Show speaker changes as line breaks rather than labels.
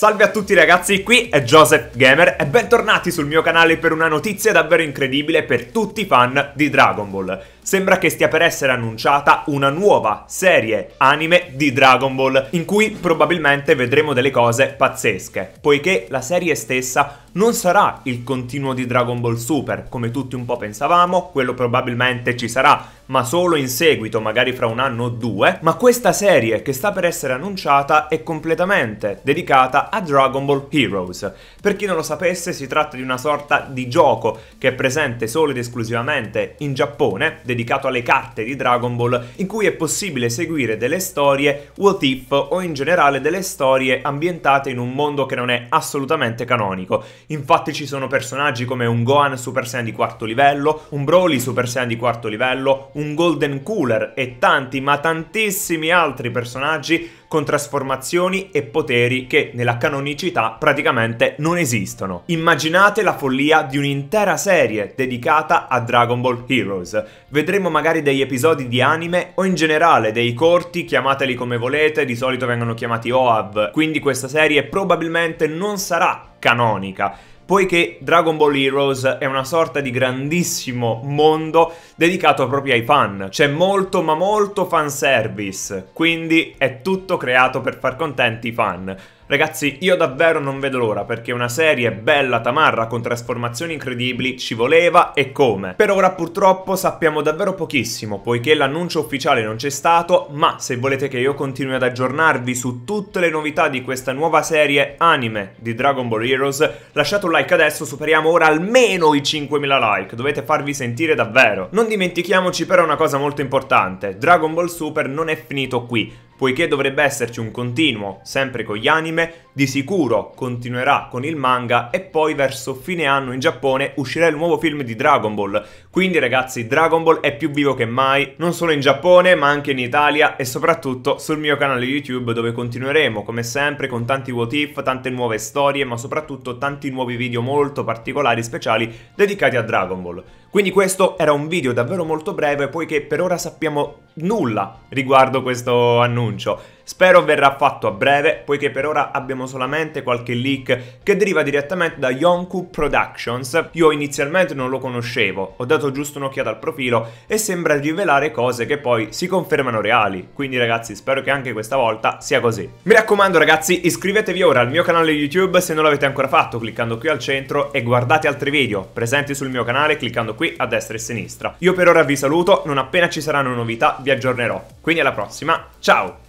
Salve a tutti ragazzi, qui è Joseph Gamer e bentornati sul mio canale per una notizia davvero incredibile per tutti i fan di Dragon Ball sembra che stia per essere annunciata una nuova serie anime di Dragon Ball, in cui probabilmente vedremo delle cose pazzesche, poiché la serie stessa non sarà il continuo di Dragon Ball Super, come tutti un po' pensavamo, quello probabilmente ci sarà, ma solo in seguito, magari fra un anno o due, ma questa serie che sta per essere annunciata è completamente dedicata a Dragon Ball Heroes. Per chi non lo sapesse, si tratta di una sorta di gioco che è presente solo ed esclusivamente in Giappone, dedicato dedicato alle carte di Dragon Ball in cui è possibile seguire delle storie what if o in generale delle storie ambientate in un mondo che non è assolutamente canonico. Infatti ci sono personaggi come un Gohan Super Saiyan di quarto livello, un Broly Super Saiyan di quarto livello, un Golden Cooler e tanti ma tantissimi altri personaggi con trasformazioni e poteri che nella canonicità praticamente non esistono. Immaginate la follia di un'intera serie dedicata a Dragon Ball Heroes. Vedremo magari degli episodi di anime o in generale dei corti, chiamateli come volete, di solito vengono chiamati OAV, quindi questa serie probabilmente non sarà canonica poiché Dragon Ball Heroes è una sorta di grandissimo mondo dedicato proprio ai fan. C'è molto ma molto fanservice, quindi è tutto creato per far contenti i fan. Ragazzi, io davvero non vedo l'ora perché una serie bella tamarra con trasformazioni incredibili ci voleva e come. Per ora purtroppo sappiamo davvero pochissimo poiché l'annuncio ufficiale non c'è stato, ma se volete che io continui ad aggiornarvi su tutte le novità di questa nuova serie anime di Dragon Ball Heroes, lasciate un like adesso, superiamo ora almeno i 5000 like, dovete farvi sentire davvero. Non dimentichiamoci però una cosa molto importante, Dragon Ball Super non è finito qui. Poiché dovrebbe esserci un continuo, sempre con gli anime, di sicuro continuerà con il manga e poi verso fine anno in Giappone uscirà il nuovo film di Dragon Ball. Quindi ragazzi, Dragon Ball è più vivo che mai, non solo in Giappone ma anche in Italia e soprattutto sul mio canale YouTube dove continueremo come sempre con tanti what if, tante nuove storie ma soprattutto tanti nuovi video molto particolari, speciali dedicati a Dragon Ball. Quindi questo era un video davvero molto breve poiché per ora sappiamo nulla riguardo questo annuncio annuncio Spero verrà fatto a breve, poiché per ora abbiamo solamente qualche leak che deriva direttamente da Yonku Productions. Io inizialmente non lo conoscevo, ho dato giusto un'occhiata al profilo e sembra rivelare cose che poi si confermano reali. Quindi ragazzi, spero che anche questa volta sia così. Mi raccomando ragazzi, iscrivetevi ora al mio canale YouTube se non l'avete ancora fatto, cliccando qui al centro e guardate altri video presenti sul mio canale cliccando qui a destra e a sinistra. Io per ora vi saluto, non appena ci saranno novità vi aggiornerò. Quindi alla prossima, ciao!